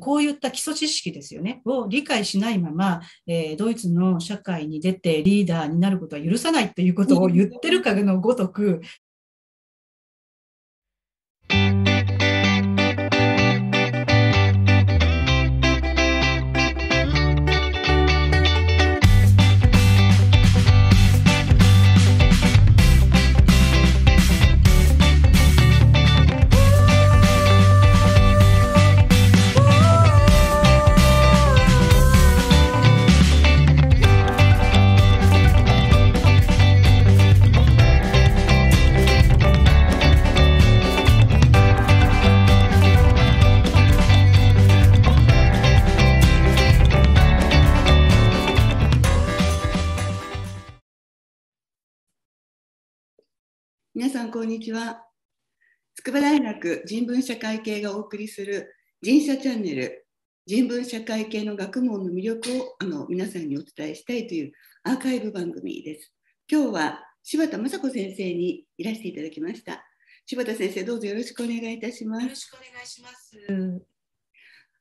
こういった基礎知識ですよね、を理解しないまま、えドイツの社会に出てリーダーになることは許さないということを言ってるかのごとく、皆さんこんにちは筑波大学人文社会系がお送りする人社チャンネル人文社会系の学問の魅力をあの皆さんにお伝えしたいというアーカイブ番組です今日は柴田雅子先生にいらしていただきました柴田先生どうぞよろしくお願いいたしますよろしくお願いします、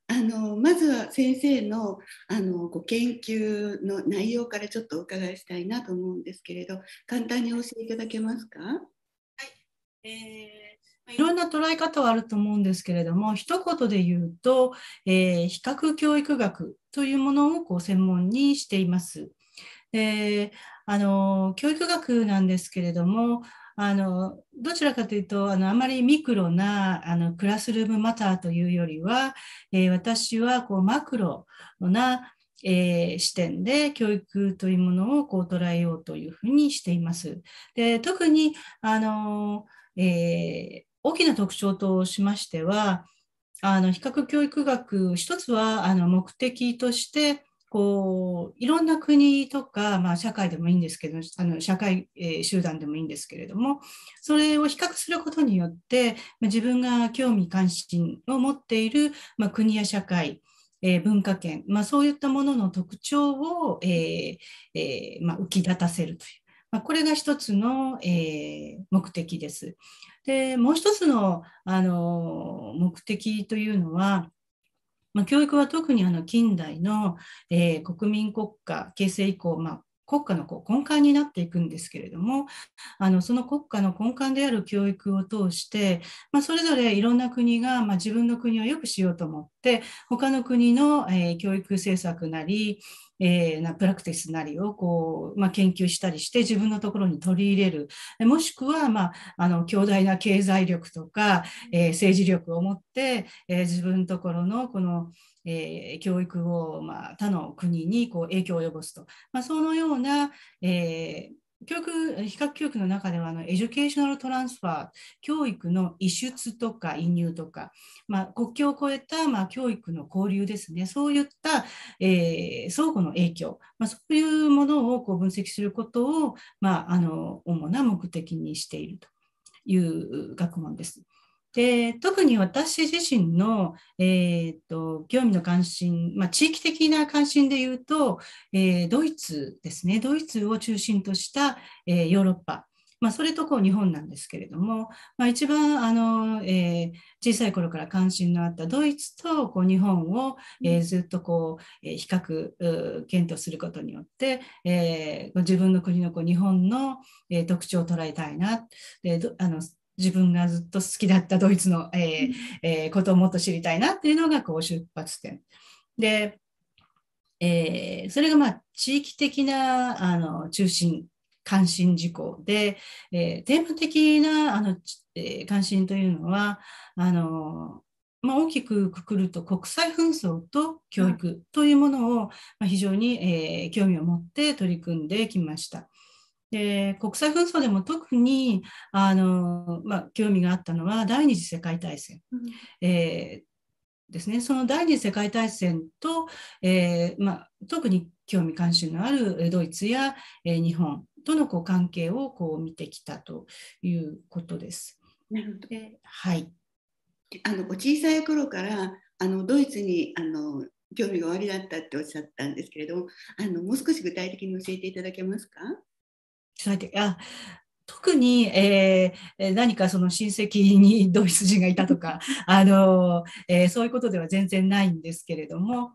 あのまずは先生のあのご研究の内容からちょっとお伺いしたいなと思うんですけれど簡単にお教えいただけますかえー、いろんな捉え方はあると思うんですけれども一言で言うと、えー、比較教育学というものをこう専門にしています。であの教育学なんですけれどもあのどちらかというとあのあまりミクロなあのクラスルームマターというよりは、えー、私はこうマクロな、えー、視点で教育というものをこう捉えようというふうにしています。で特にあのえー、大きな特徴としましては、あの比較教育学、一つはあの目的として、こういろんな国とか、まあ、社会でもいいんですけどあの社会、えー、集団でもいいんですけれどもそれを比較することによって、まあ、自分が興味関心を持っている、まあ、国や社会、文化圏、まそういったものの特徴を、えーえま浮き立たせるというまあ、これが一つの、えー、目的です。でもう一つのあの目的というのは、まあ、教育は特にあの近代の、えー、国民国家形成以降、まあ、国家のこう根幹になっていくんですけれどもあのその国家の根幹である教育を通して、まあ、それぞれいろんな国が、まあ、自分の国を良くしようと思って他の国の、えー、教育政策なり、えー、なプラクティスなりをこう、まあ、研究したりして自分のところに取り入れるもしくは、まあ、あの強大な経済力とか、えー、政治力を持って、えー、自分のところのこの、えー、教育を、まあ、他の国にこう影響を及ぼすと、まあ、そのような、えー教育、比較教育の中では、あの、エデュケーショナルトランスファー、教育の移出とか移入とか、まあ、国境を越えた、まあ、教育の交流ですね、そういった、えー、相互の影響、まあ、そういうものをこう分析することを、まあ、あの、主な目的にしているという学問です。で特に私自身の、えーと、興味の関心、まあ、地域的な関心でいうと、えー、ドイツですねドイツを中心とした、えー、ヨーロッパ、まあ、それとこう日本なんですけれども、まあ、一番あの、えー、小さい頃から関心のあったドイツとこう日本を、えー、ずっとこう、比較検討することによって、えー、自分の国のこう日本の、えー、特徴を捉えたいなであの自分がずっと好きだったドイツの、えー、えー、ことをもっと知りたいなっていうのがこう出発点。で、えー、それがまあ地域的なあの中心関心事項で、えー、テーマ的なあの、えー、関心というのはあの、まあ、大きくくくると国際紛争と教育というものを、ま非常に、え興味を持って取り組んできました。で国際紛争でも特にあの、まあ、興味があったのは第二次世界大戦、うん、えー、ですね、その第二次世界大戦と、えー、まあ、特に興味関心のあるドイツや、えー、日本とのこう関係をこう見てきたということです。なるほどはいあの小さい頃からあのドイツにあの興味がおありだったっておっしゃったんですけれどもあのもう少し具体的に教えていただけますか最適あ特に、えー、何かその親戚にドイツ人がいたとか、あのえー、そういうことでは全然ないんですけれども、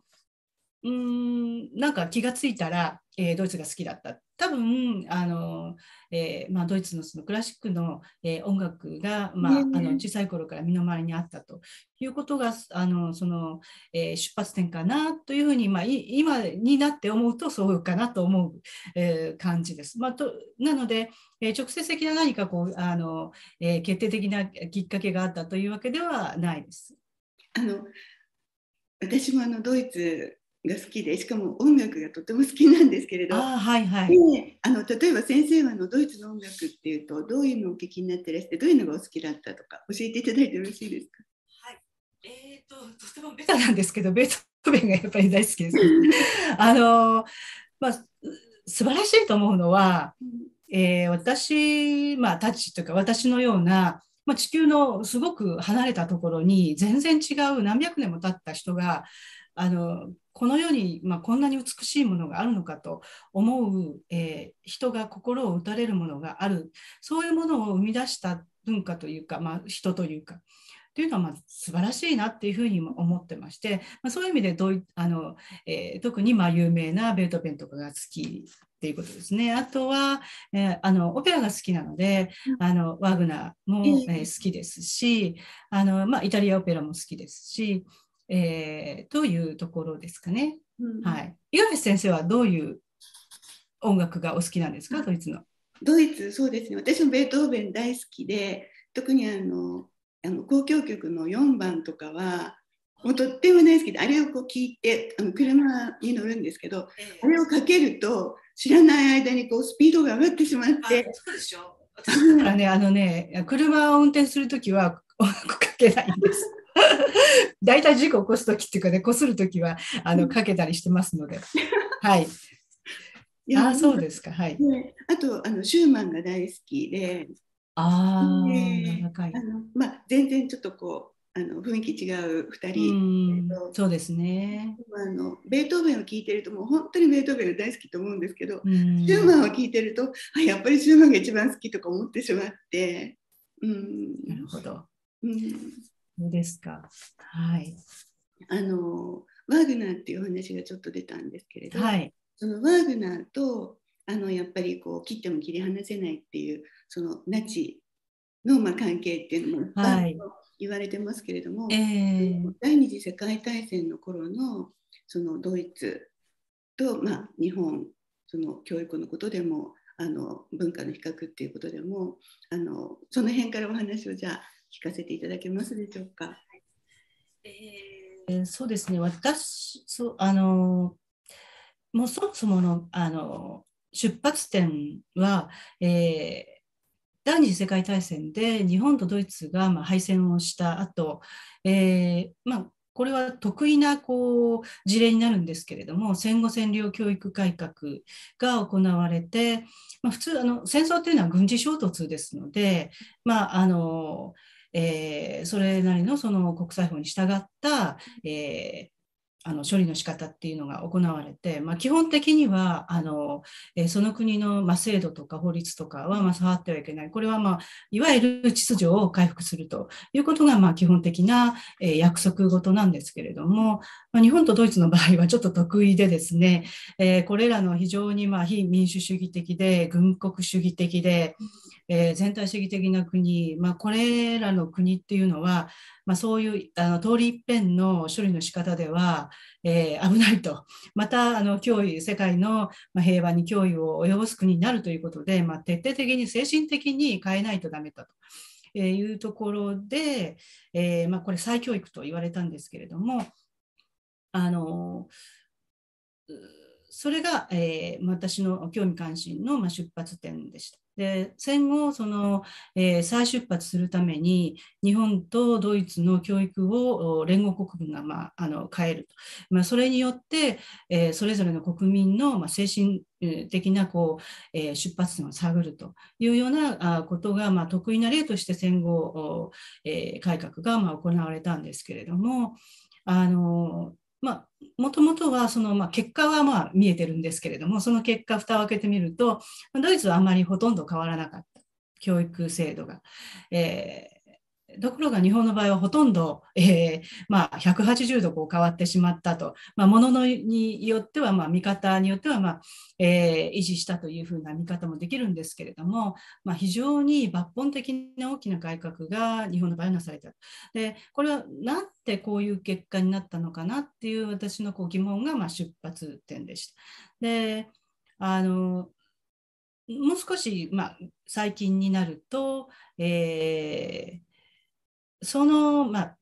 うんなんか気がついたら、えー、ドイツが好きだった多分あの、えーまあ、ドイツのそのクラシックの、えー、音楽が、まあ、ねねあの小さい頃から身の回りにあったということがあのその、えー、出発点かなというふうに、まあ、今になって思うとそうかなと思う、えー、感じです。まあ、となので、えー、直接的な何かこうあの、えー、決定的なきっかけがあったというわけではないです。あの私もあのドイツが好きでしかも音楽がとても好きなんですけれどあ、はいはい、であの例えば先生はのドイツの音楽っていうとどういうのをお聞きになってらしてどういうのがお好きだったとか教えていただいてよろしいですかえーと、ととてもベタなんですけどベートーベンがやっぱり大好きです。あのまあ、素晴らしいと思うのは、えー、私、まあ、たちというか私のような、まあ、地球のすごく離れたところに全然違う何百年も経った人があのこの世に、まあ、こんなに美しいものがあるのかと思う、えー、人が心を打たれるものがあるそういうものを生み出した文化というか、まあ、人というか。というのはまあ素晴らしいなっていうふうにも思ってまして、まあ、そういう意味でどうあの、えー、特にまあ有名なベートーベンとかが好きっていうことですね。あとは、えー、あのオペラが好きなので、あのワグナーも、えー、好きですし、あのまあ、イタリアオペラも好きですし、えー、というところですかね。はい。五十嵐先生はどういう音楽がお好きなんですか、ドイツの。ドイツ、そうですね。私もベートーベン大好きで、特にあの、あの交響曲の4番とかは、もうとっても大好きで、あれをこう聞いて、あの車に乗るんですけど、えー、あれをかけると、知らない間にこうスピードが上がってしまって。そうでしょ。だからね、あのね、車を運転するときは、かけないんです。大体事故起こす時っていうかね、こする時はあのかけたりしてますので。はい。あそうですか。はい。あとあのシューマンが大好きで。ああのまあ全然ちょっとこうあの雰囲気違う2人そうですねあのベートーベンを聴いてるともう本当にベートーベン大好きと思うんですけどシューマンを聴いてるとあやっぱりシューマンが一番好きとか思ってしまってうんなるほど、うん、そうですか。はい。あのワーグナーっていうお話がちょっと出たんですけれど、はい、そのワーグナーとあのやっぱりこう切っても切り離せないっていうそのナチのまあ関係っていうのも、はい、言われてますけれども、えー、第二次世界大戦の頃のそのドイツと、まあ、日本その教育のことでもあの文化の比較っていうことでもあのその辺からお話をじゃあ聞かせていただけますでしょうか。えー、そうですね私そうあのもうそもそものあの出発点は、えー、第二次世界大戦で日本とドイツがまあ敗戦をした後、えーまあこれは得意なこう事例になるんですけれども戦後占領教育改革が行われて、まあ、普通あの戦争というのは軍事衝突ですので、まあ、あのえー、それなりのその国際法に従った、えー、あの処理の仕方っていうのが行われて、まあ、基本的にはあの、えー、その国の、まあ、制度とか法律とかは、まあ、触ってはいけないこれは、まあ、いわゆる秩序を回復するということが、まあ、基本的な、えー、約束事なんですけれども、まあ、日本とドイツの場合はちょっと得意でですね、えー、これらの非常に、まあ、非民主主義的で軍国主義的で、えー、全体主義的な国、まあ、これらの国っていうのは、まあ、そういうあの通り一遍の処理の仕方では、えー、危ないとまたあの脅威世界の平和に脅威を及ぼす国になるということで、まあ、徹底的に精神的に変えないとダメだと。いうところで、えー、まあ、これ再教育と言われたんですけれどもあのそれが、えー、私の興味関心の、ま出発点でした。で戦後その、えー、再出発するために日本とドイツの教育を連合国軍が、まあ、あの変えると、まあ、それによって、えー、それぞれの国民の、まあ、精神的なこう、えー、出発点を探るというようなことが、まあ、得意な例として戦後、え改革が、ま行われたんですけれどもあのまあ、もともとはその、まあ、結果はまあ見えてるんですけれども、その結果、蓋を開けてみると、ドイツはあまりほとんど変わらなかった、教育制度が。えーところが日本の場合はほとんど、えーまあ、180度こう変わってしまったと、まあ、もののによっては、まあ、見方によっては、まあえー、維持したというふうな見方もできるんですけれども、まあ、非常に抜本的な大きな改革が日本の場合はなされた。でこれはなんでこういう結果になったのかなっていう私のこう疑問がまあ出発点でした。であのもう少し、まあ、最近になると、えー、その、まあ、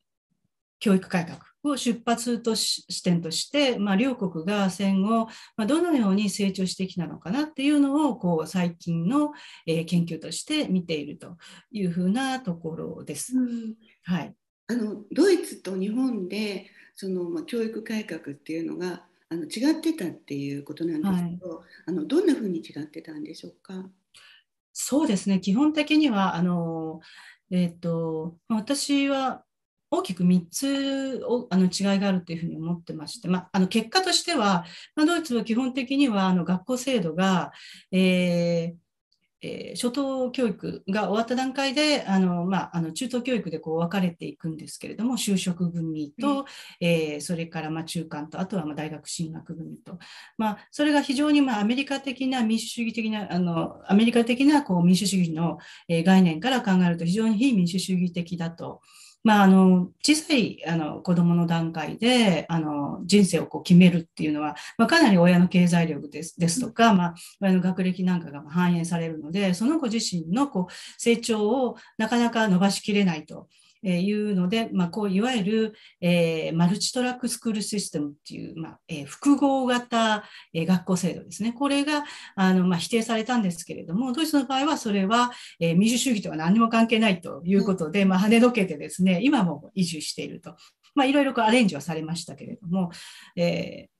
教育改革を出発とし視点として、まあ、両国が戦後、まあ、どのように成長してきたのかなっていうのをこう最近の、えー、研究として見ているというふうなところです。うん、はい、あのドイツと日本でその、まあ、教育改革っていうのがあの違ってたっていうことなんですけど、はい、あのどんなふうに違ってたんでしょうか。そうですね基本的にはあのえっ、ー、と、私は大きく3つをあの違いがあるというふうに思ってまして、まあ、あの結果としては、まあ、ドイツは基本的にはあの学校制度が、えーえー、初等教育が終わった段階であの、まあ、あの中等教育でこう分かれていくんですけれども就職組と、うん、えー、それからま中間とあとはま大学進学組と、まあ、それが非常にまアメリカ的な民主主義的なあのアメリカ的なこう民主主義の概念から考えると非常に非民主主義的だと。まあ、あの、小さい、あの、子供の段階で、あの、人生をこう決めるっていうのは、まあ、かなり親の経済力ですですとか、まあ、親の学歴なんかが反映されるので、その子自身のこう成長をなかなか伸ばしきれないと。えいうので、まあ、こういわゆる、えマルチトラックスクールシステムっていう、まあえ複合型、え学校制度ですね。これがあの、まあ、否定されたんですけれども、ドイツの場合はそれは、え民主主義とは何も関係ないということで、まあ、跳ねどけてですね、今も維持していると。まあ、いろいろアレンジはされましたけれども、えー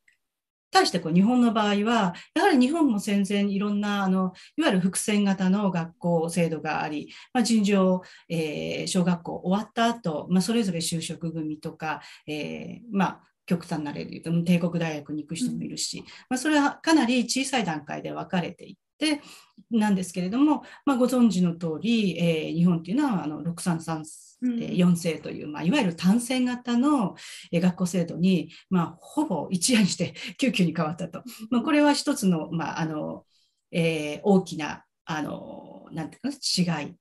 対してこう日本の場合は、やはり日本も戦前いろんな、あの、いわゆる伏線型の学校制度があり、まあ、尋常、えー、小学校終わった後、まあ、それぞれ就職組とか、えー、まあ、極端な例で言うと帝国大学に行く人もいるし、まあ、それはかなり小さい段階で分かれていて。なんですけれども、まあ、ご存知の通り、えー、日本というのはあの633うん、4世という、まあ、いわゆる単線型の学校制度に、まあ、ほぼ一夜にして 急遽に変わったと、まあ、これは一つの,、まあのえー、大きなあのなんていうか違い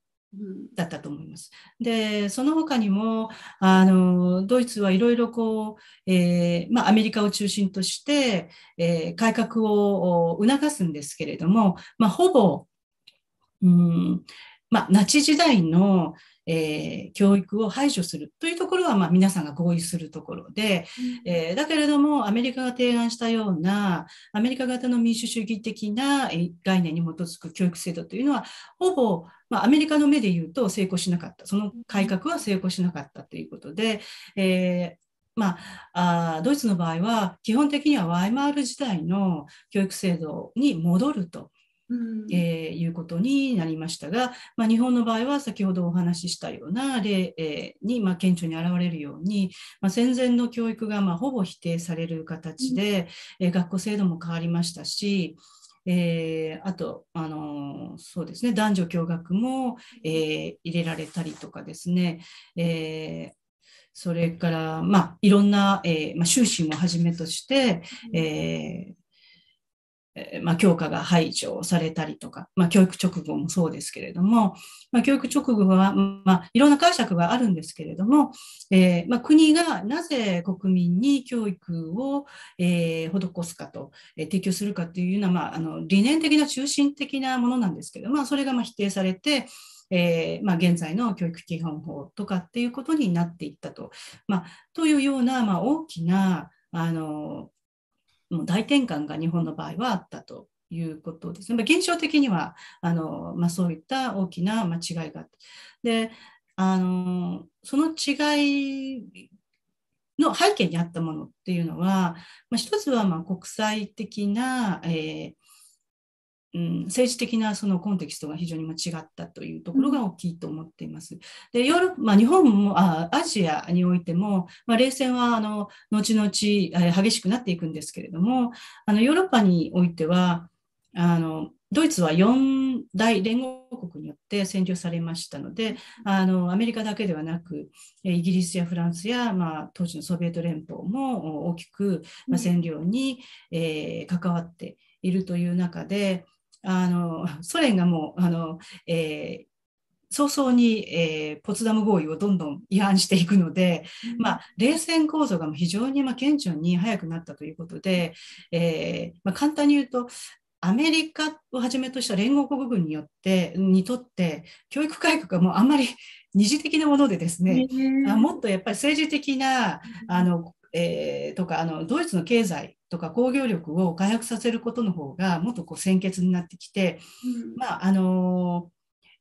だったと思います。でその他にもあのドイツはいろいろこう、えー、まあ、アメリカを中心として、えー、改革を促すんですけれども、まあ、ほぼ、うんまあ、ナチ時代の、えー、教育を排除するというところは、まあ、皆さんが合意するところで、うん、えー、だけれどもアメリカが提案したようなアメリカ型の民主主義的な概念に基づく教育制度というのはほぼ、まあ、アメリカの目で言うと成功しなかったその改革は成功しなかったということで、えーまあ、あドイツの場合は基本的にはワイマール時代の教育制度に戻るとえー、いうことになりましたが、まあ、日本の場合は先ほどお話ししたような例、えー、に、まあ、顕著に現れるように、まあ、戦前の教育がまほぼ否定される形で、うん、えー、学校制度も変わりましたし、えー、あと、あのそうですね、男女共学も、えー、入れられたりとかですね、えーそれから、まあ、いろんな、えーまあ、修士もはじめとして、えー、えまあ、教科が排除されたりとか、まあ、教育直後もそうですけれども、まあ、教育直後は、まあ、いろんな解釈があるんですけれども、えー、ま国がなぜ国民に教育を、えー、施すかと、え提供するかというような、まあ、の理念的な中心的なものなんですけど、まあ、それがま否定されて、えー、まあ、現在の教育基本法とかっていうことになっていったと。まあ、というような、まあ、大きなあのもう大転換が日本の場合はあったということですね。まあ、現象的にはあの、まあ、そういった大きな間違いがあって。であのその違いの背景にあったものっていうのは、まあ、一つはまあ国際的な、えー、うん、政治的なそのコンテキストが非常に違ったというところが大きいと思っています。でヨーロッパ、まあ、日本もあアジアにおいても、まあ、冷戦はあの後々激しくなっていくんですけれどもあのヨーロッパにおいてはあのドイツは4大連合国によって占領されましたのであのアメリカだけではなくイギリスやフランスや、まあ、当時のソビエト連邦も大きく、まあ、占領に、えー、関わっているという中で。あのソ連がもうあの、えー早々に、えー、ポツダム合意をどんどん違反していくので、まあ、冷戦構造が非常に、まあ、顕著に早くなったということで、えーまあ、簡単に言うとアメリカをはじめとした連合国軍によってにとって教育改革はもうあんまり 二次的なものでですね、えー、もっとやっぱり政治的なあの、えー、とかあのドイツの経済とか工業力を回復させることの方がもっとこう先決になってきて、うん、まああの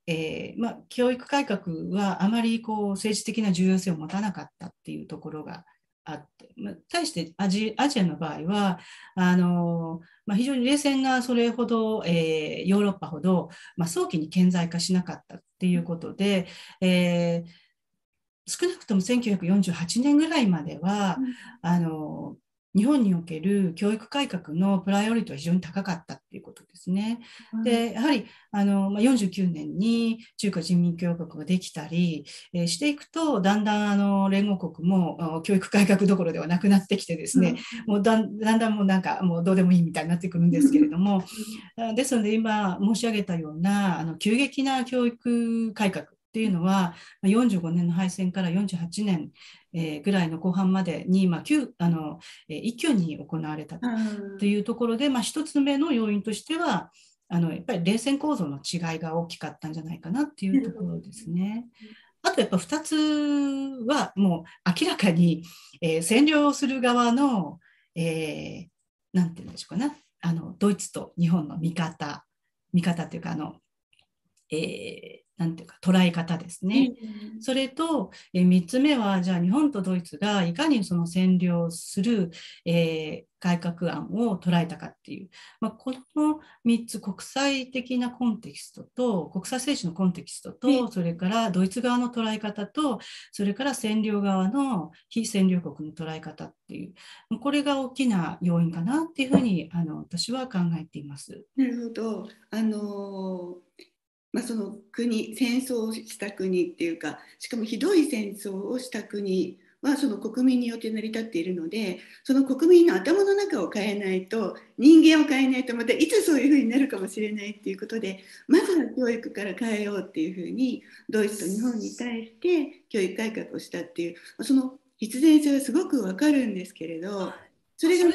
えー、まあ、教育改革はあまりこう政治的な重要性を持たなかったっていうところがあって、まあ、対してアジアの場合はあの、まあ、非常に冷戦がそれほど、えー、ヨーロッパほど、まあ、早期に顕在化しなかったっていうことで、えー、少なくとも1948年ぐらいまでは、うん、あの日本における教育改革のプライオリティは非常に高かったっていうことですね。うん、でやはりあの、ま49年に中華人民共和国ができたり、えしていくとだんだんあの連合国も教育改革どころではなくなってきてですね、うん、もうだんだんもうなんかもうどうでもいいみたいになってくるんですけれども、ですので今申し上げたようなあの急激な教育改革っていうのは45年の敗戦から48年、えぐらいの後半までに、まあ、あの一挙に行われたというところで、まあ、1つ目の要因としてはあのやっぱり冷戦構造の違いが大きかったんじゃないかなっていうところですね。あとやっぱ2つはもう明らかに、えー、占領する側のえー、て言うんでしょうかねあのドイツと日本の味方味方っていうかあのえー、なんていうか捉え方ですね。うん、それと、えー、3つ目はじゃあ日本とドイツがいかにその占領する、えー、改革案を捉えたかっていう、まあ、この3つ国際的なコンテキストと国際政治のコンテキストとそれからドイツ側の捉え方とそれから占領側の非占領国の捉え方っていうこれが大きな要因かなっていうふうにあの私は考えています。なるほどあのーまあ、その国戦争をした国っていうかしかもひどい戦争をした国はその国民によって成り立っているのでその国民の頭の中を変えないと人間を変えないとまたいつそういうふうになるかもしれないっていうことでまずは教育から変えようっていうふうにドイツと日本に対して教育改革をしたっていうその必然性はすごくわかるんですけれど。それが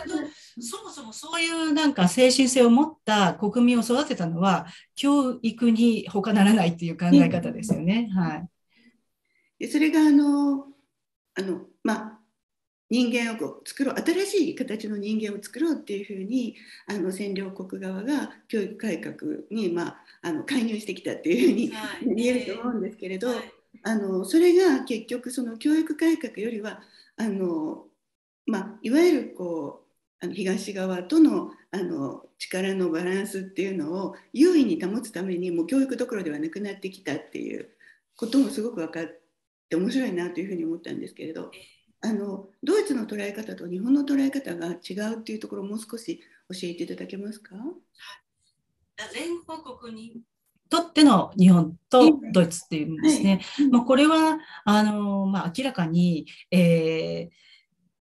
そもそもそういうなんか精神性を持った国民を育てたのは教育に他ならないっていう考え方ですよね。はい、それがあのあの、まあ、人間を作ろう新しい形の人間を作ろうっていうふうにあの占領国側が教育改革に、まあ、あの介入してきたっていうふうに、はい、言えると思うんですけれど、はい、あのそれが結局その教育改革よりはあのまあ、いわゆるこうあの東側とのあの力のバランスっていうのを優位に保つためにもう教育どころではなくなってきたっていうこともすごく分かって面白いなというふうに思ったんですけれどあのドイツの捉え方と日本の捉え方が違うっていうところをもう少し教えていただけますか連合国にとっての日本とドイツっていうんですね。はい、まこれはあの、まあ、明らかに、えー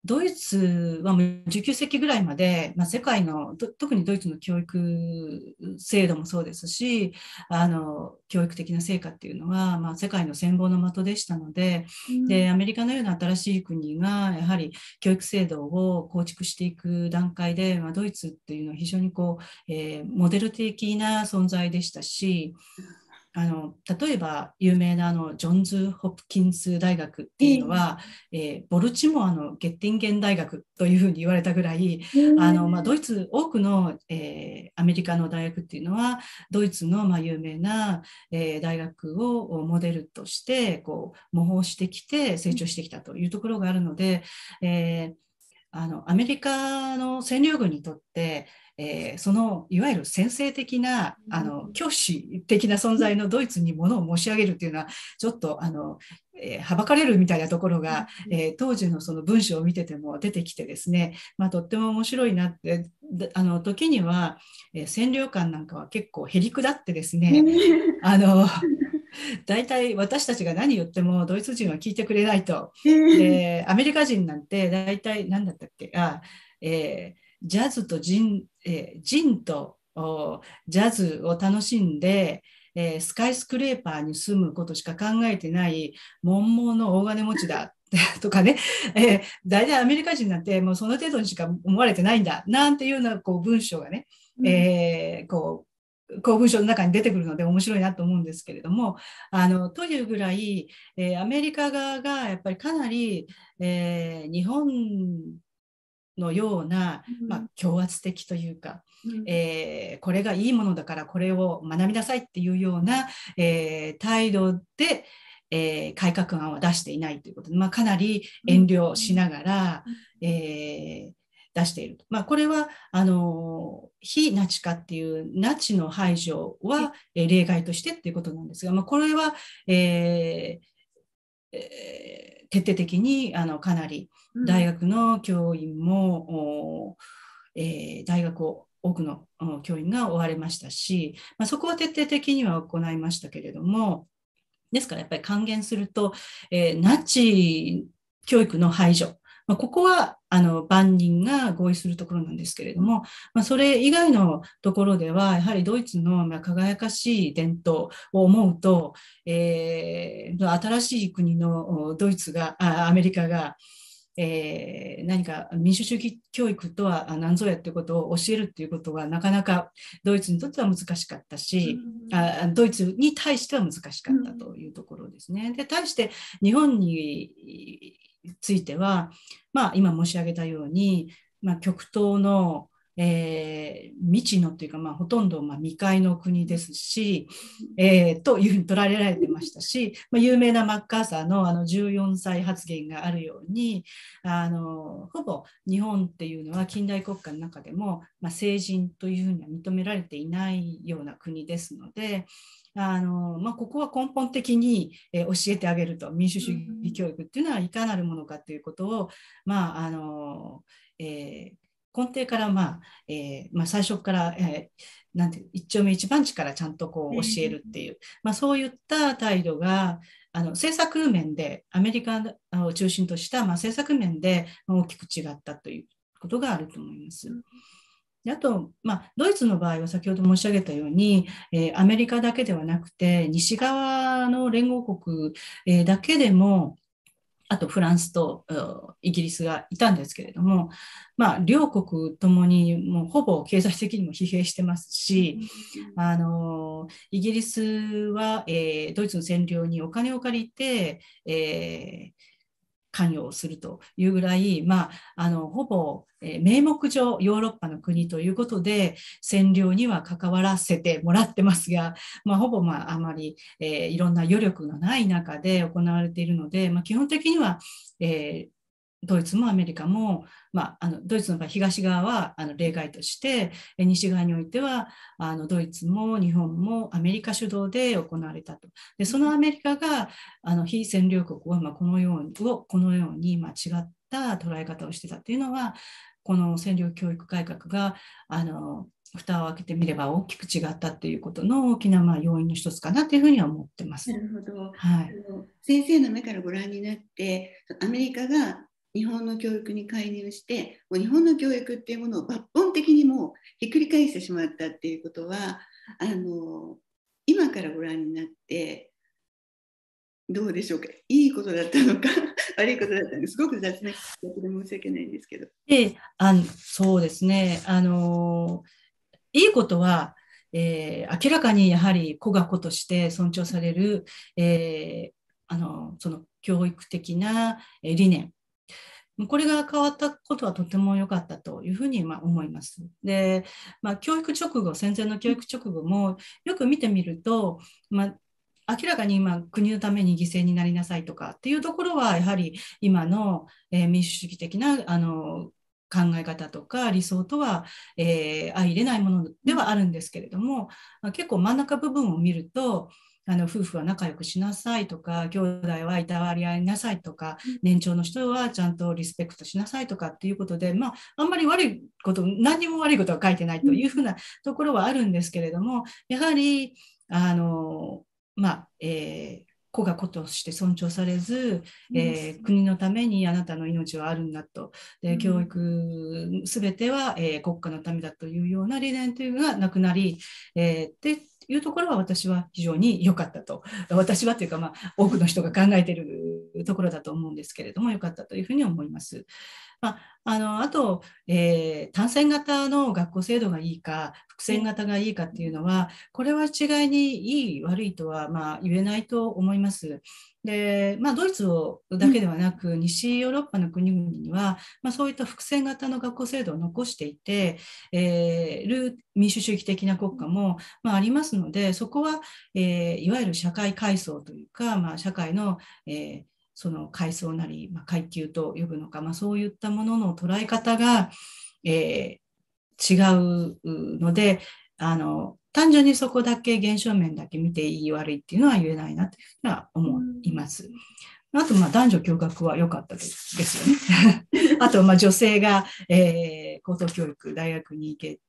ドイツは19世紀ぐらいまで、まあ、世界の特にドイツの教育制度もそうですしあの教育的な成果っていうのは、まあ、世界の戦争の的でしたのでうん、でアメリカのような新しい国がやはり教育制度を構築していく段階で、まあ、ドイツっていうのは非常にこう、えー、モデル的な存在でしたし。うんあの例えば有名なあのジョンズ・ホプキンス大学っていうのは、えー、えー、ボルチモアのゲッティンゲン大学というふうに言われたぐらい、えー、あのまあ、ドイツ多くの、えー、アメリカの大学っていうのはドイツのまあ有名な、え大学をモデルとしてこう模倣してきて成長してきたというところがあるので、えあのアメリカの占領軍にとってえー、そのいわゆる先制的なあの教師的な存在のドイツにものを申し上げるというのはちょっとあの、えー、はばかれるみたいなところが、えー、当時のその文章を見てても出てきてですね、まあ、とっても面白いなってあの時には、え占領官なんかは結構へりくだってですねあの大体私たちが何言ってもドイツ人は聞いてくれないと、えー、アメリカ人なんて大体何だったっけあ、えージャズとジン,、えー、ジンとジャズを楽しんで、えー、スカイスクレーパーに住むことしか考えてない文盲の大金持ちだ とかね、えー、大体アメリカ人なんてもうその程度にしか思われてないんだなんていうようなこう文章がね、えー、こう公文書の中に出てくるので面白いなと思うんですけれどもあのというぐらい、えー、アメリカ側がやっぱりかなり、えー、日本のような、まあ、強圧的というか、うん、えー、これがいいものだからこれを学びなさいっていうような、えー、態度で、えー、改革案は出していないということで、まあ、かなり遠慮しながら、うん、え出していると。まあ、これはあの非ナチ化っていうナチの排除は、え例外としてっていうことなんですが、まあ、これは、えーえ徹底的にあのかなり大学の教員も、うん、えー、大学を多くの教員が追われましたし、まあ、そこは徹底的には行いましたけれどもですからやっぱり還元すると、えー、ナチ教育の排除まあ、ここはあの万人が合意するところなんですけれども、まあ、それ以外のところではやはりドイツのまあ輝かしい伝統を思うと、えー、新しい国のドイツがアメリカがえー、何か民主主義教育とは何ぞやということを教えるっていうことはなかなかドイツにとっては難しかったし、うん、あドイツに対しては難しかったというところですね。で対して日本については、まあ、今申し上げたように、まあ、極東のえー、未知のというか、まあ、ほとんどまあ未開の国ですし、えー、というふうに捉えられてましたし、まあ、有名なマッカーサーのあの14歳発言があるようにあのほぼ日本っていうのは近代国家の中でも、まあ、成人というふうには認められていないような国ですので。あのまあ、ここは根本的に、教えてあげると民主主義教育っていうのはいかなるものかということを、まあ、あの根底から、まあえー、まあ、最初から、えー、なんて一丁目一番地からちゃんとこう教えるっていう、うん、まあ、そういった態度があの政策面でアメリカを中心とした、まあ、政策面で大きく違ったということがあると思います。であと、まあ、ドイツの場合は先ほど申し上げたように、えー、アメリカだけではなくて西側の連合国、えー、だけでもあとフランスとイギリスがいたんですけれども、まあ、両国ともにもうほぼ経済的にも疲弊してますし、あのイギリスは、えー、ドイツの占領にお金を借りて、えー関与をするというぐらい、まあ、あのほぼ、え名目上ヨーロッパの国ということで占領には関わらせてもらってますが、まあ、ほぼ、まあ、あまり、えー、いろんな余力のない中で行われているので、まあ、基本的には、えードイツもアメリカも、まあ、あのドイツの場合東側はあの例外として西側においてはあのドイツも日本もアメリカ主導で行われたとでそのアメリカがあの非占領国はまあこのようにをこのように違った捉え方をしてたというのはこの占領教育改革があの蓋を開けてみれば大きく違ったということの大きなまあ要因の一つかなというふうには思ってます。なるほど。はい。先生の目からご覧になって、アメリカが日本の教育に介入してもう日本の教育っていうものを抜本的にもうひっくり返してしまったっていうことはあの今からご覧になってどうでしょうかいいことだったのか 悪いことだったのですごく雑なことで申し訳ないんですけど。であそうですねあのいいことはえー、明らかにやはり子が子として尊重される、えー、あのその教育的な理念これが変わったことはとても良かったというふうにま思います。で、まあ、教育直後戦前の教育直後もよく見てみると、まあ明らかに今国のために犠牲になりなさいとかっていうところはやはり今の、え民主主義的なあの考え方とか理想とは、え相入れないものではあるんですけれども結構真ん中部分を見るとあの夫婦は仲良くしなさいとか兄弟はいたわり合いなさいとか年長の人はちゃんとリスペクトしなさいとかっていうことで、まあ、あんまり悪いこと何にも悪いことは書いてないというふうなところはあるんですけれどもやはりあの、まあえー、子が子として尊重されず、えー、国のためにあなたの命はあるんだとで教育全ては、えー、国家のためだというような理念というのがなくなり、えー、でいうところは私は非常に良かったと私はというか、まあ、多くの人が考えているところだと思うんですけれども良かったというふうに思います。まあ、あのあと、えー、単線型の学校制度がいいか伏線型がいいかっていうのはこれは違いにいい悪いとは、まあ、言えないと思います。で、まあ、ドイツだけではなく、西ヨーロッパの国々には、まあ、そういった伏線型の学校制度を残していて、えー、ル民主主義的な国家も、まあ、ありますので、そこは、えー、いわゆる社会階層というか、まあ、社会の、えー、その階層なり、まあ、階級と呼ぶのか、まあ、そういったものの捉え方が、えー、違うので、あの単純にそこだけ現象面だけ見ていい悪いっていうのは言えないなというふうには思います。あと、まあ、男女共学は良かったですよね。あと、ま女性が、えー、高等教育、大学に行け、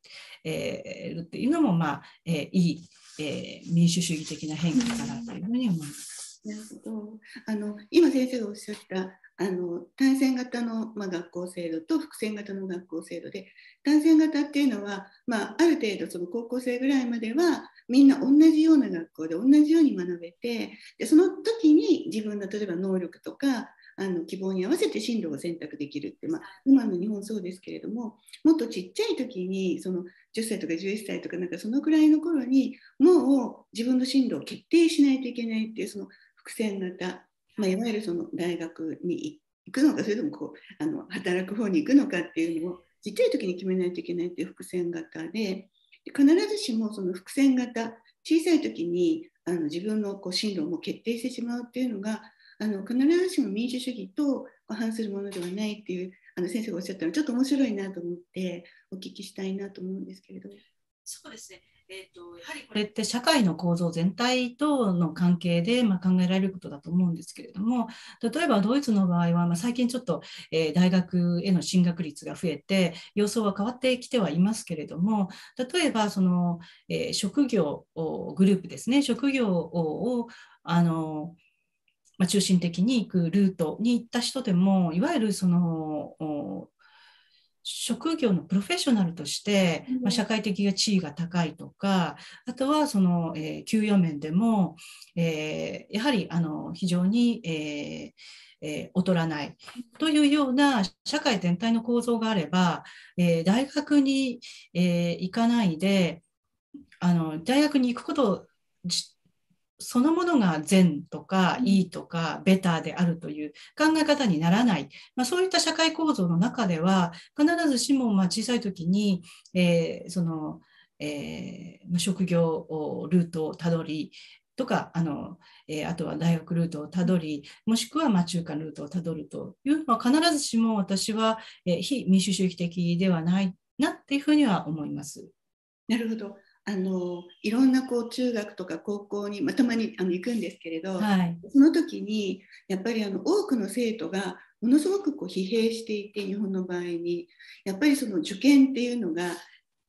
えるっていうのも、まあ、えー、いい、えー、民主主義的な変化かなというふうに思います。なるほど。あの、今先生がおっしゃった、あの単線型の、まあ、学校制度と伏線型の学校制度で単線型っていうのは、まあ、ある程度その高校生ぐらいまではみんな同じような学校で同じように学べてでその時に自分の例えば能力とかあの希望に合わせて進路を選択できるって、まあ、今の日本そうですけれどももっとちっちゃい時にその10歳とか11歳とかなんかそのくらいの頃にもう自分の進路を決定しないといけないっていうその伏線型まあ、いわゆるその大学に行くのかそれともこうあの働く方に行くのかっていうのをちっちゃい時に決めないといけないっていう伏線型で必ずしもその伏線型小さい時にあの自分のこう進路を決定してしまうっていうのがあの必ずしも民主主義と反するものではないっていうあの先生がおっしゃったのちょっと面白いなと思ってお聞きしたいなと思うんですけれども。そうですねえーと、やはりこれって社会の構造全体との関係で、まあ、考えられることだと思うんですけれども例えばドイツの場合は、まあ、最近ちょっと、えー、大学への進学率が増えて様相は変わってきてはいますけれども例えばその、えー、職業グループですね職業をあのまあ、中心的に行くルートに行った人でもいわゆるその職業のプロフェッショナルとして、まあ、社会的地位が高いとかあとはその、えー、給与面でも、えー、やはりあの非常に、ええー、劣らないというような社会全体の構造があれば、えー、大学に、えー、行かないであの大学に行くことそのものが善とかいいとかベターであるという考え方にならない、まあ、そういった社会構造の中では必ずしもまあ小さい時に、えー、その、えー、職業ルートをたどりとかあの、えー、あとは大学ルートをたどりもしくはま中間ルートをたどるという、まあ、必ずしも私は、え非民主主義的ではないなっていうふうには思います。なるほどあのいろんなこう中学とか高校に、まあ、たまにあの行くんですけれど、はい、その時にやっぱりあの多くの生徒がものすごくこう疲弊していて日本の場合にやっぱりその受験っていうのが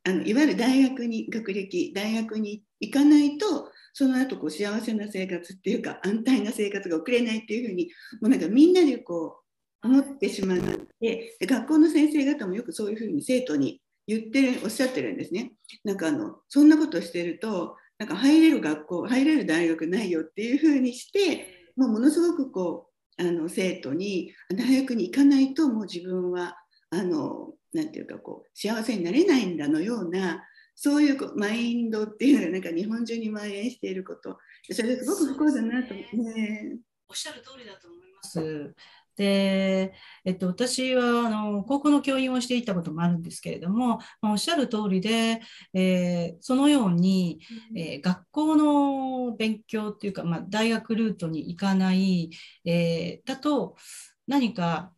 あのいわゆる大学に学歴大学に行かないとその後こう幸せな生活っていうか安泰な生活が送れないっていうふうにもうなんかみんなでこう思ってしまってで学校の先生方もよくそういうふうに生徒に言ってるおっしゃってるんですね。なんかあのそんなことしてるとなんか入れる学校入れる大学ないよっていうふうにしてもうものすごくこうあの生徒に大学に行かないともう自分はあのなていうかこう幸せになれないんだのようなそういうマインドっていうのがなんか日本中に蔓延していることそれすごく不幸だなと思って、ね、おっしゃる通りだと思います。で、えっと、私はあの高校の教員をしていたこともあるんですけれども、まあ、おっしゃる通りで、えー、そのように、えー、学校の勉強っていうか、まあ、大学ルートに行かない、えー、だと何か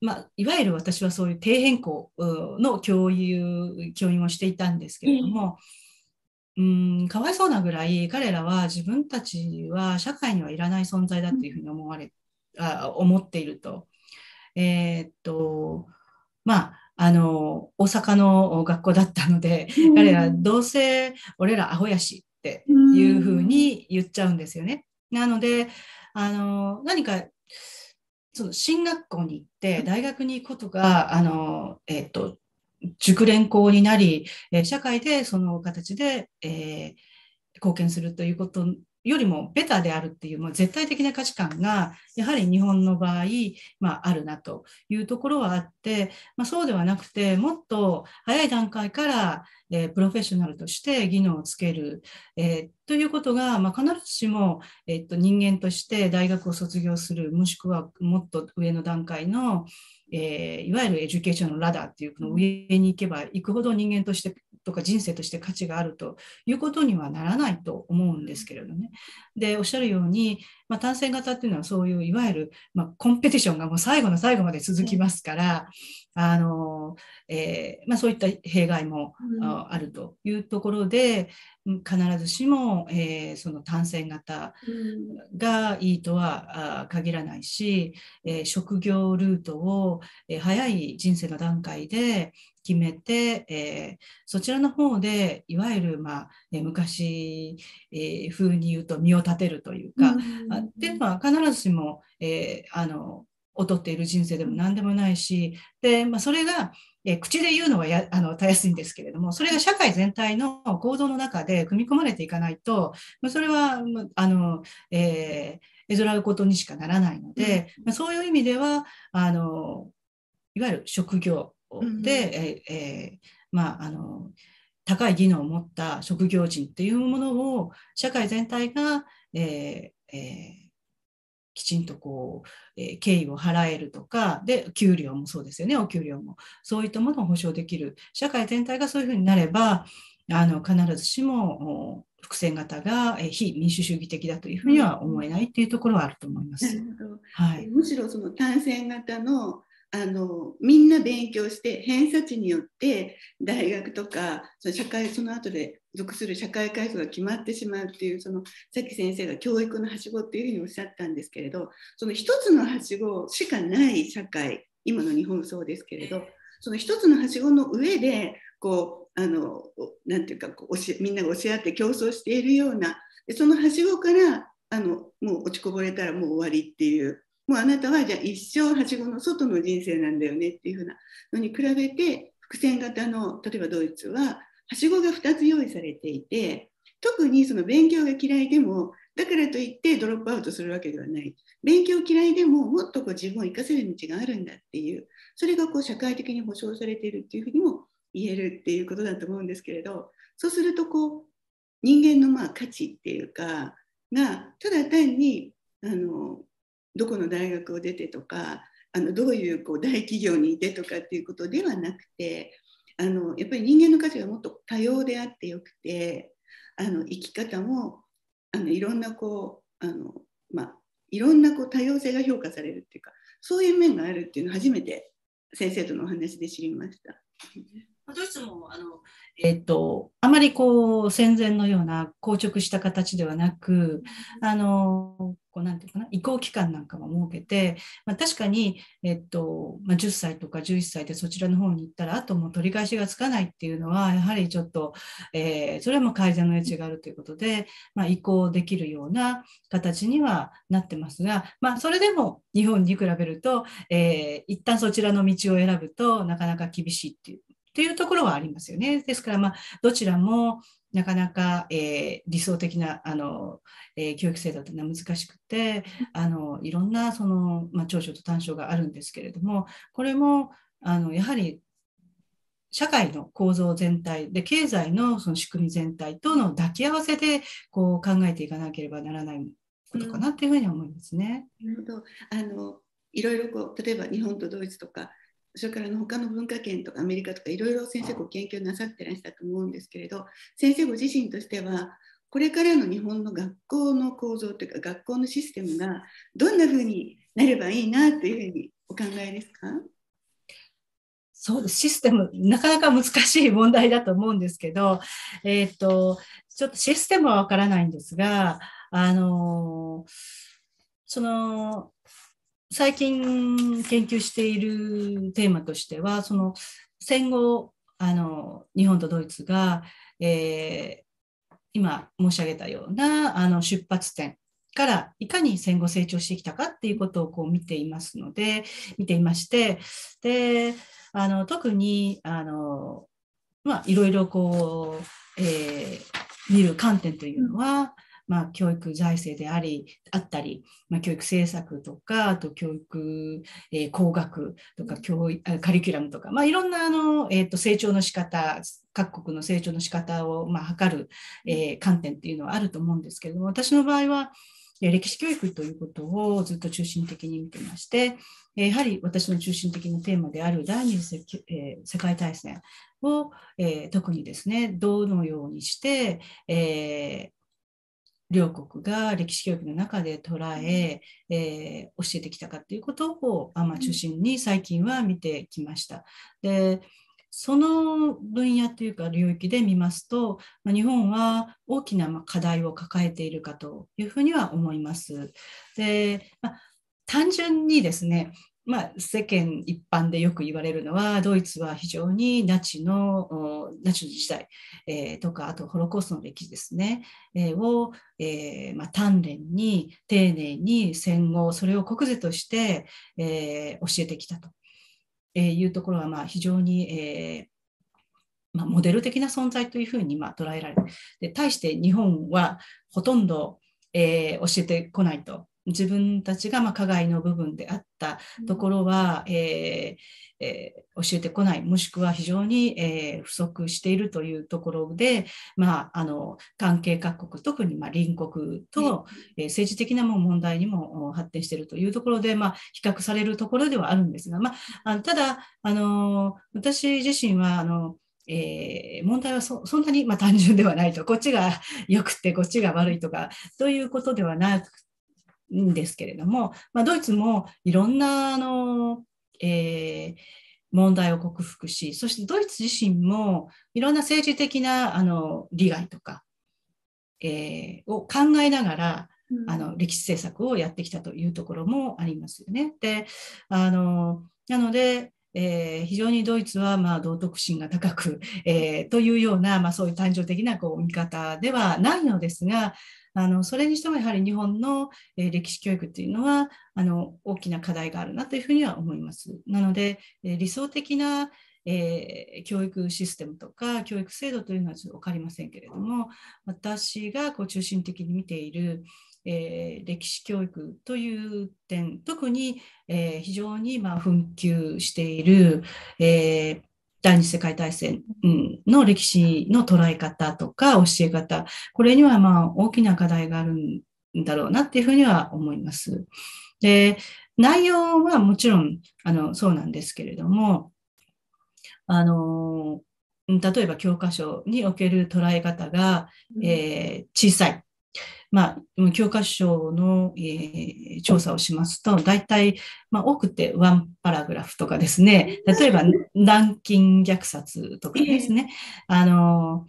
まあ、いわゆる私はそういう低変更の教諭教員をしていたんですけれども、うん、うんかわいそうなぐらい彼らは自分たちは社会にはいらない存在だというふうに思われあ思っていると。えー、っとまああの大阪の学校だったので、うん、彼らどうせ俺らアホやしっていうふうに言っちゃうんですよね。うん、なのであの何かその進学校に行って大学に行くことがあの、えー、っと、熟練校になり、え社会でその形で、えー、貢献するということよりもベタであるっていう、もう絶対的な価値観が、やはり日本の場合、まあ、あるなというところはあって、まあ、そうではなくて、もっと早い段階から、えー、プロフェッショナルとして技能をつける、えー、ということが、まあ、必ずしも、えー、っと人間として大学を卒業する、もしくはもっと上の段階の、えー、いわゆるエデュケーションのラダーっていうの上に行けば行くほど人間としてとか人生として価値があるということにはならないと思うんですけれどね。でおっしゃるように、まあ、単線型っていうのはそういういわゆる、まあ、コンペティションがもう最後の最後まで続きますから、あの、えー、まあ、そういった弊害も、あるというところで、必ずしも、えー、その単線型がいいとは限らないし、えー、職業ルートを、え早い人生の段階で決めて、えそちらの方でいわゆる、まあえ昔、え風に言うと身を立てるというか、うん、っていうのは必ずしも、えあの劣っている人生でも何でもないし、で、まあ、それが、え口で言うのはやあのたやすいんですけれども、それが社会全体の行動の中で組み込まれていかないと、まあ、それは、あの、えー、絵面うことにしかならないので、うん、まあ、そういう意味では、あの、いわゆる職業で、うん、えー、まあ、あの、高い技能を持った職業人っていうものを社会全体が、えーえーきちんとこう、えー、敬意を払えるとかで給料もそうですよねお給料もそういったものを保障できる社会全体がそういうふうになればあの必ずしも伏線型が非民主主義的だというふうには思えないというところはあると思います。むしろその単線型のあのみんな勉強して偏差値によって大学とかその社会その後で属する社会階層が決まってしまうっていうそのさっき先生が教育のはしごっていうふうにおっしゃったんですけれどその一つのはしごしかない社会今の日本そうですけれどその一つのはしごの上でこうあのなていうかこうみんなが押し合って競争しているようなでそのはしごからあのもう落ちこぼれたらもう終わりっていうもうあなたはじゃあ一生はしごの外の人生なんだよねっていうふうなのに比べて伏線型の例えばドイツははしごが2つ用意されていて特にその勉強が嫌いでもだからといってドロップアウトするわけではない勉強嫌いでももっとこう自分を生かせる道があるんだっていうそれがこう社会的に保障されているっていうふうにも言えるっていうことだと思うんですけれどそうするとこう人間のまあ価値っていうかがただ単にあのどこの大学を出てとかあのどういうこう大企業にいてとかっていうことではなくてあのやっぱり人間の価値がもっと多様であってよくてあの生き方もあのいろんなこうあの、まあ、いろんなこう多様性が評価されるっていうかそういう面があるっていうのを初めて先生とのお話で知りました。ドイツもあの、えっと、あまりこう戦前のような硬直した形ではなく、あのこうなんていうかな移行期間なんかも設けて、まあ、確かに、えっとまあ、10歳とか11歳でそちらの方に行ったらあともう取り返しがつかないっていうのはやはりちょっと、えー、それはもう改善の余地があるということで、まあ、移行できるような形にはなってますが、まあ、それでも日本に比べると、えー、一旦そちらの道を選ぶとなかなか厳しいっていうっていうところはありますよね。ですから、まあ、どちらもなかなか、えー、理想的なあの、えー、教育制度というのは難しくてあのいろんなその、まあ、長所と短所があるんですけれどもこれもあのやはり社会の構造全体で経済のその仕組み全体との抱き合わせでこう考えていかなければならないことかなというふうに思いますね。うん、なるほどあのいろいろこう例えば日本とドイツとかそれからの他の文化圏とかアメリカとかいろいろ先生ご研究なさってらしたと思うんですけれど先生ご自身としてはこれからの日本の学校の構造というか学校のシステムがどんなふうになればいいなというふうにお考えですかそうですシステムなかなか難しい問題だと思うんですけど、えー、っとちょっとシステムはわからないんですがあのその最近研究しているテーマとしてはその戦後あの日本とドイツが、えー、今申し上げたようなあの出発点からいかに戦後成長してきたかっていうことをこう見ていますので見ていましてであの特にあの、まあ、いろいろこう、えー、見る観点というのは、まあ、教育財政でありあったり、まあ、教育政策とかあと教育、えー、工学とか教育カリキュラムとか、まあ、いろんなあの、えーと、成長の仕方各国の成長の仕方を、ま測る、えー、観点っていうのはあると思うんですけれども私の場合は歴史教育ということをずっと中心的に見てましてやはり私の中心的なテーマである第二次世,、界大戦を、特にですねどのようにして、両国が歴史教育の中で捉ええー、教えてきたかということを、あまあ、中心に最近は見てきました。でその分野というか領域で見ますと、まあ、日本は大きな課題を抱えているかというふうには思います。で、まあ単純にですねまあ、世間一般でよく言われるのはドイツは非常にナチのナチの時代、えー、とかあとホロコーストの歴史ですね、えー、を、えーまあ、鍛錬に丁寧に戦後それを国是として、えー、教えてきたというところは、まあ、非常に、えーまあ、モデル的な存在というふうに、まあ、捉えられるで対して日本はほとんど、えー、教えてこないと自分たちがま加害の部分であったところは、うん、えーえー、教えてこないもしくは非常に、えー、不足しているというところで、まあ、あの関係各国特にま隣国と、うん、えー、政治的なも問題にも発展しているというところで、まあ、比較されるところではあるんですが、まあ、あのただあの私自身はあのえー、問題はそんなに、まあ、単純ではないとこっちが良くてこっちが悪いとかということではなくんですけれども、まあ、ドイツもいろんなあの、えー、問題を克服し、そしてドイツ自身もいろんな政治的なあの利害とか、えー、を考えながら、あの歴史政策をやってきたというところもありますよね。であのなので、えー、非常にドイツは、まあ、道徳心が高く、えー、というような、まあ、そういう誕生的なこう見方ではないのですがあのそれにしてもやはり日本の、え歴史教育というのはあの大きな課題があるなというふうには思います。なので、え理想的なえー、教育システムとか教育制度というのはちょっと分かりませんけれども私がこう中心的に見ている、えー、歴史教育という点特に、えー、非常にまあ紛糾している、え第二次世界大戦の歴史の捉え方とか教え方、これにはまあ大きな課題があるんだろうなっていうふうには思います。で、内容はもちろんあのそうなんですけれども、あの、例えば教科書における捉え方が、えー、小さいまあ、教科書の、えー、調査をしますと、大体、まあ、多くてワンパラグラフとかですね、例えば、南京虐殺とかですね、あの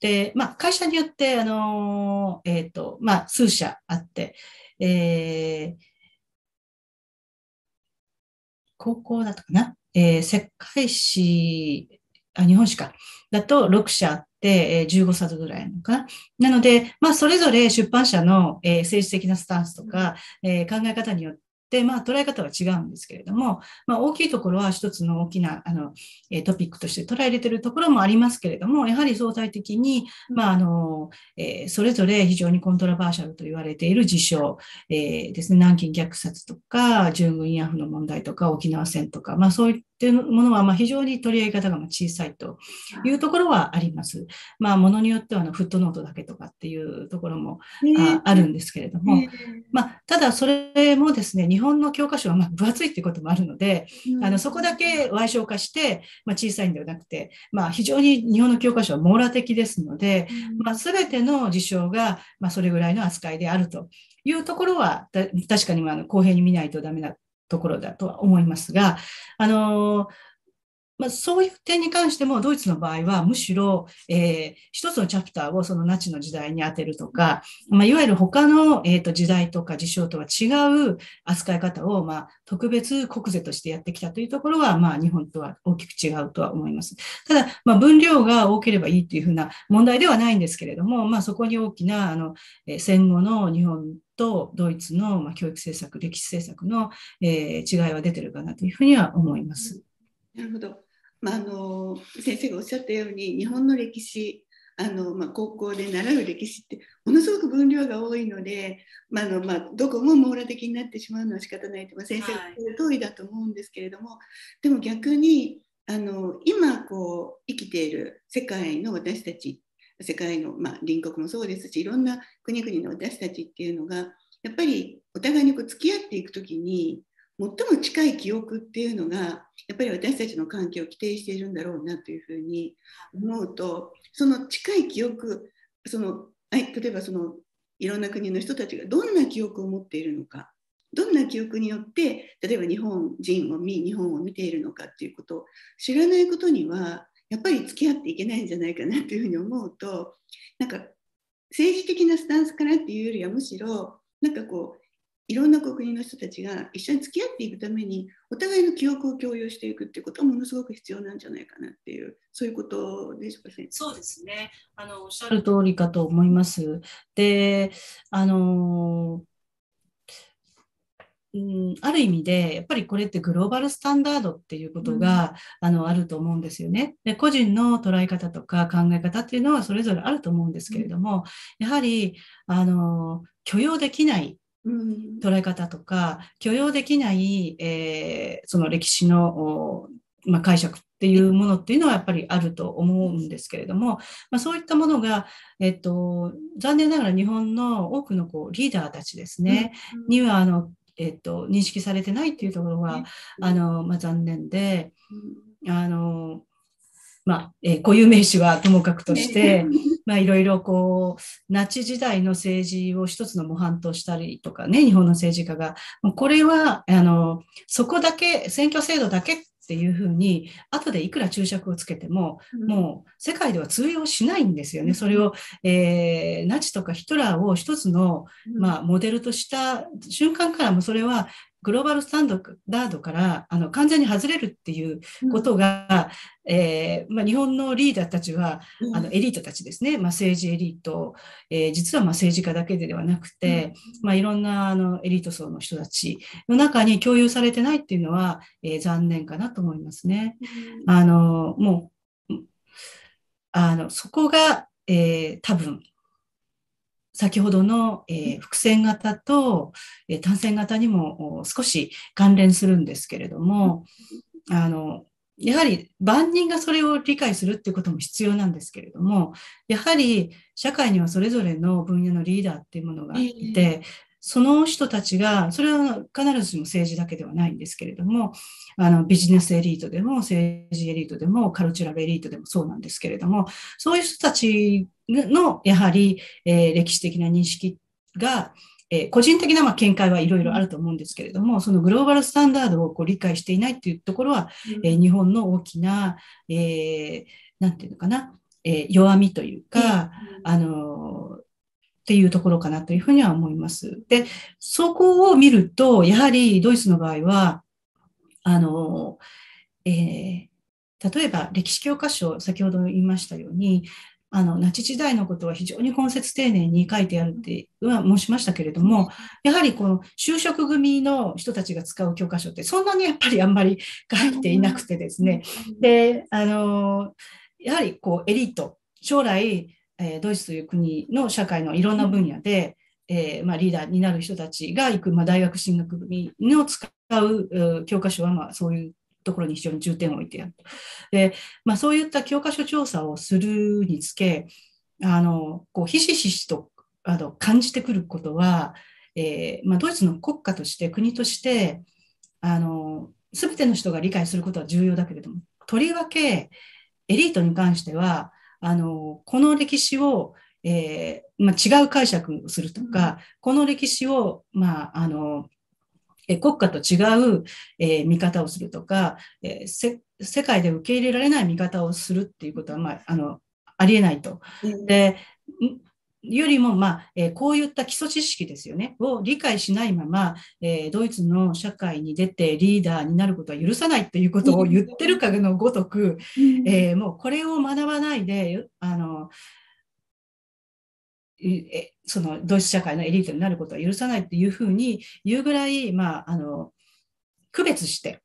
で、まあ、会社によって、あのえっ、ー、と、まあ、数社あって、えー、高校だったかな、えー、世界史、あ、日本史か、だと6社あっで、15冊ぐらいのかな。なので、まあ、それぞれ出版社の、えー、政治的なスタンスとか、えー、考え方によって、まあ、捉え方は違うんですけれども、まあ、大きいところは一つの大きな、あの、えトピックとして捉えられているところもありますけれども、やはり相対的に、まあ、あの、えー、それぞれ非常にコントラバーシャルと言われている事象、えですね、南京虐殺とか、従軍慰安婦の問題とか、沖縄戦とか、まあ、そういっっていうものは、ま非常に取り合い方が小さいというところはあります。まあ、ものによってはあのフットノートだけとかっていうところも、ああるんですけれども、まあ、ただそれもですね、日本の教科書はま分厚いっていうこともあるので、あのそこだけ矮小化して、ま小さいんではなくて、まあ、非常に日本の教科書は網羅的ですので、まあ、全ての事象が、まそれぐらいの扱いであるというところは確かにまあ公平に見ないとダメだところだとは思いますが、あの、まあ、そういう点に関してもドイツの場合はむしろ、えー、一つのチャプターをそのナチの時代に当てるとか、まあ、いわゆる他の、えー、と時代とか事象とは違う扱い方を、まあ、特別国税としてやってきたというところは、まあ、日本とは大きく違うとは思います。ただ、まあ、分量が多ければいいというふうな問題ではないんですけれども、まあ、そこに大きなあの、え戦後の日本とドイツの、まあ、教育政策、歴史政策の、えー、違いは出てるかなというふうには思います。なるほど。まあ、あの先生がおっしゃったように日本の歴史あの、まあ、高校で習う歴史ってものすごく分量が多いので、まあのまあ、どこも網羅的になってしまうのは仕方ないと、まあ、先生が言う通りだと思うんですけれども、はい、でも逆にあの今こう生きている世界の私たち世界の、まあ、隣国もそうですしいろんな国々の私たちっていうのがやっぱりお互いにこう付き合っていく時に最も近い記憶っていうのがやっぱり私たちの関係を規定しているんだろうなというふうに思うとその近い記憶その例えばそのいろんな国の人たちがどんな記憶を持っているのかどんな記憶によって例えば日本人を見日本を見ているのかっていうことを知らないことにはやっぱり付き合っていけないんじゃないかなというふうに思うとなんか政治的なスタンスからっていうよりはむしろなんかこういろんな国の人たちが一緒に付き合っていくためにお互いの記憶を共有していくっていうことはものすごく必要なんじゃないかなっていうそういうことでしょうか先そうですねあのおっしゃる通りかと思います。であのうん、ある意味でやっぱりこれってグローバルスタンダードっていうことが、うん、あのあると思うんですよねで個人の捉え方とか考え方っていうのはそれぞれあると思うんですけれども、うん、やはりあの許容できない捉え方とか、許容できない、えー、その歴史の、まあ、解釈っていうものっていうのはやっぱりあると思うんですけれども、まあ、そういったものが、えっと、残念ながら日本の多くのこうリーダーたちですね、うんうん、にはあの、えっと、認識されてないっていうところが、うん、あのまあ、残念で、あのまあ、えー、固有名詞はともかくとして、まあ、いろいろこう、ナチ時代の政治を一つの模範としたりとかね、日本の政治家が、これは、あの、そこだけ、選挙制度だけっていうふうに、後でいくら注釈をつけても、もう世界では通用しないんですよね。それを、えー、ナチとかヒトラーを一つの、まあ、モデルとした瞬間からもそれはグローバルスタンダーからあの完全に外れるっていうことが、うん、えー、まあ、日本のリーダーたちは、うん、あのエリートたちですね、まあ、政治エリート、えー、実はま政治家だけではなくて、うん、まあ、いろんなあのエリート層の人たちの中に共有されてないっていうのは、えー、残念かなと思いますね。あのもうあのそこが、え多分先ほどの、えー、伏線型と、えー、単線型にも少し関連するんですけれども、あの、やはり万人がそれを理解するっていうことも必要なんですけれども、やはり社会にはそれぞれの分野のリーダーっていうものがいて、えー、その人たちが、それは必ずしも政治だけではないんですけれども、あのビジネスエリートでも政治エリートでもカルチュラルエリートでもそうなんですけれども、そういう人たちの、やはり、えー、歴史的な認識が、えー、個人的なまあ見解はいろいろあると思うんですけれども、そのグローバルスタンダードをこう理解していないというところは、うん、えー、日本の大きな、えー、なんていうのかな、えー、弱みというか、うん、あのっていうところかなというふうには思います。で、そこを見ると、やはりドイツの場合は、あの、えー、例えば歴史教科書、先ほど言いましたように、あの、ナチ時代のことは非常に根節丁寧に書いてあるっては申しましたけれども、やはりこの就職組の人たちが使う教科書ってそんなにやっぱりあんまり書いていなくてですね、で、あの、やはりこうエリート、将来、えドイツという国の社会のいろんな分野で、えー、まあ、リーダーになる人たちが行く、まあ、大学進学組の使う教科書はまあそういうところに非常に重点を置いてやるで、まあ、そういった教科書調査をするにつけあのこうひしひしとあの感じてくることは、えー、まあ、ドイツの国家として国としてあの全ての人が理解することは重要だけれどもとりわけエリートに関してはあのこの歴史を、えー、まあ、違う解釈をするとか、この歴史を、まあ、あのえ国家と違う、え見方をするとか、え世界で受け入れられない見方をするっていうことは、まあ、あのありえないと。でよりも、まあえー、こういった基礎知識ですよね、を理解しないまま、えー、ドイツの社会に出てリーダーになることは許さないということを言ってるかのごとく、えー、もうこれを学ばないで、あのそのドイツ社会のエリートになることは許さないっていうふうに言うぐらい、まあ、あの区別して、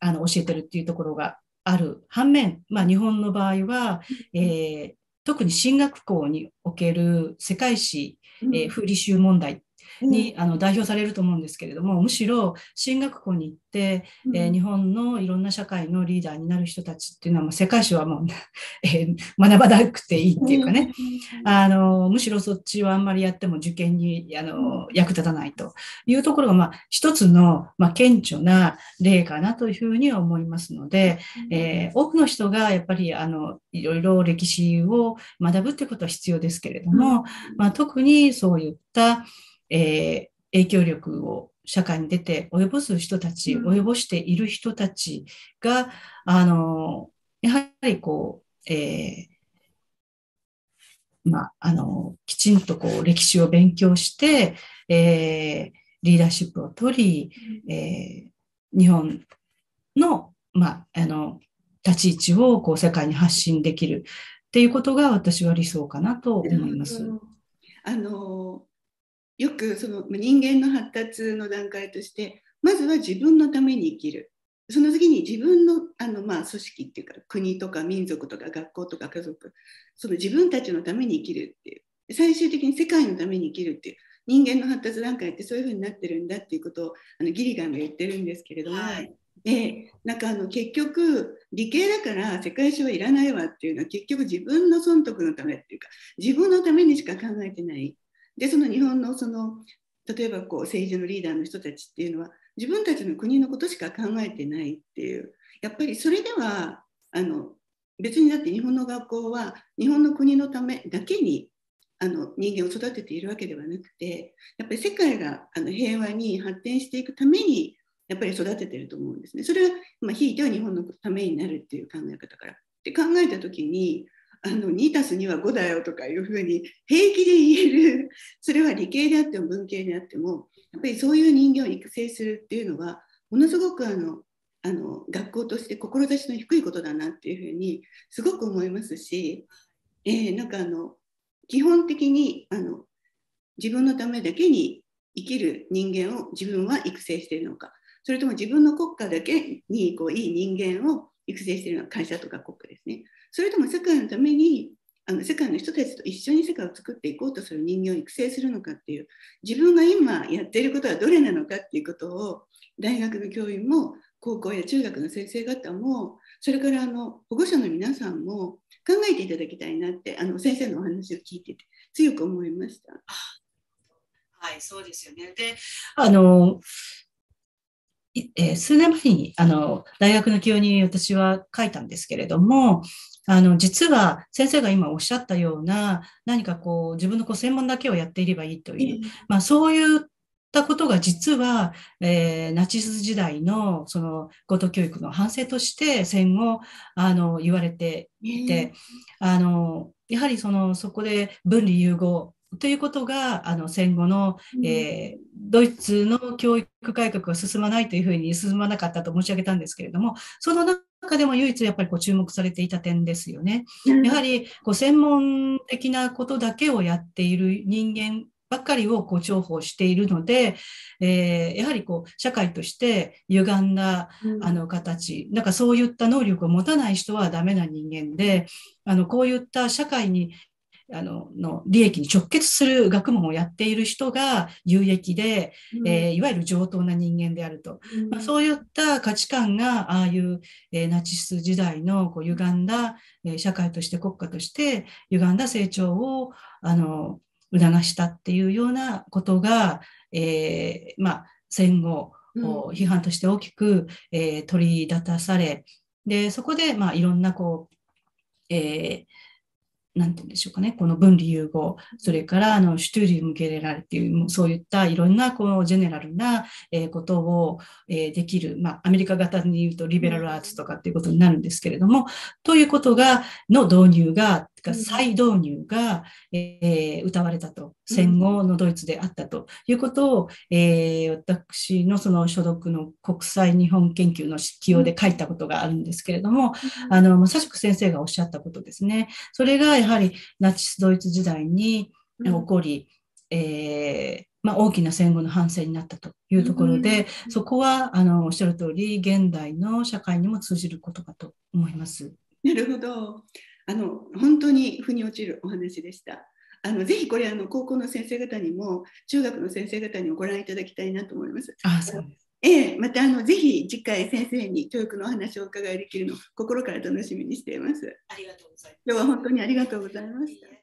あの教えてるっていうところがある反面、まあ、日本の場合は、えー、特に進学校における世界史、えー、風理問題っに、あの代表されると思うんですけれどもむしろ進学校に行って、えー、日本のいろんな社会のリーダーになる人たちっていうのはもう世界史はもう えー、学ばなくていいっていうかね、あのむしろそっちはあんまりやっても受験にあの役立たないというところが、まあ、一つの、まあ、顕著な例かなというふうには思いますので、えー、多くの人がやっぱりあのいろいろ歴史を学ぶってことは必要ですけれども、まあ、特にそういったえー、影響力を社会に出て及ぼす人たち、及ぼしている人たちが、あの、やはりこう、えー、まあ、あの、きちんとこう、歴史を勉強して、えー、リーダーシップを取り、えー、日本の、まあ、あの、立ち位置をこう、世界に発信できるっていうことが私は理想かなと思います。あの、よくその人間の発達の段階としてまずは自分のために生きるその次に自分のあの、まあ、組織っていうか国とか民族とか学校とか家族その自分たちのために生きるっていう最終的に世界のために生きるっていう人間の発達段階ってそういうふうになってるんだっていうことをあのギリガンが言ってるんですけれども、はい、でなんかあの結局理系だから世界史はいらないわっていうのは結局自分の損得のためっていうか自分のためにしか考えてないでその日本のその例えばこう政治のリーダーの人たちっていうのは自分たちの国のことしか考えてないっていうやっぱりそれではあの別にだって日本の学校は日本の国のためだけにあの人間を育てているわけではなくてやっぱり世界があの平和に発展していくためにやっぱり育ててると思うんですね。それは、まひいては日本のためになるっていう考え方から。って考えた時にあの2たす2は5だよとかいうふうに平気で言えるそれは理系であっても文系であっても やっぱりそういう人間を育成するっていうのはものすごくあのあの学校として志の低いことだなっていうふうにすごく思いますし、えー、なんかあの基本的にあの自分のためだけに生きる人間を自分は育成しているのかそれとも自分の国家だけにこういい人間を育成しているのは会社とか国家ですねそれとも世界のためにあの世界の人たちと一緒に世界を作っていこうとする人間を育成するのかっていう自分が今やっていることはどれなのかっていうことを大学の教員も高校や中学の先生方もそれからあの保護者の皆さんも考えていただきたいなってあの先生のお話を聞いてて強く思いました。はい、そうですよね。で、あのえ数年前にあの大学の教員に私は書いたんですけれどもあの、実は先生が今おっしゃったような、何かこう、自分のこう専門だけをやっていればいいという、まあ、そういったことが実は、えー、ナチス時代のその高等教育の反省として戦後あの言われていて、あのやはりそのそこで分離融合ということがあの戦後の、えー、ドイツの教育改革が進まないというふうに進まなかったと申し上げたんですけれどもその中中でも唯一やっぱりこう注目されていた点ですよね。やはりこう専門的なことだけをやっている人間ばっかりをこう重宝しているので、えー、やはりこう社会として歪んだあの形、なんかそういった能力を持たない人はダメな人間で、あのこういった社会にあの、の利益に直結する学問をやっている人が有益で、うん、えー、いわゆる上等な人間であると。うん、まあ、そういった価値観が、ああいう、えー、ナチス時代のこう歪んだ、えー、社会として国家として歪んだ成長を、あの、促したっていうようなことが、えまあ、戦後、うん、批判として大きく、え取り立たされ、で、そこで、まあ、いろんな、こう、えー、なんて言うんでしょうかね、この分離融合、それからあのシュトゥーリウム・ゲレラルっていう、そういったいろんなこのジェネラルな、えことを、えできる、まあ、アメリカ型に言うとリベラルアーツとかっていうことになるんですけれども、ということが、の導入がが再導入が、えー、歌われたと、戦後のドイツであったということを、えー、私のその所属の国際日本研究の指揮用で書いたことがあるんですけれども、あの、まさしく先生がおっしゃったことですね。それがやはりナチスドイツ時代に起こり、えーまあ、大きな戦後の反省になったというところで、そこはあのおっしゃる通り現代の社会にも通じることかと思います。なるほど。あの本当に腑に落ちるお話でした。あのぜひこれあの高校の先生方にも中学の先生方にもご覧いただきたいなと思います。あそうですええ、またあのぜひ次回先生に教育のお話をお伺いできるのを心から楽しみにしています。ありがとうございます。今日は本当にありがとうございました。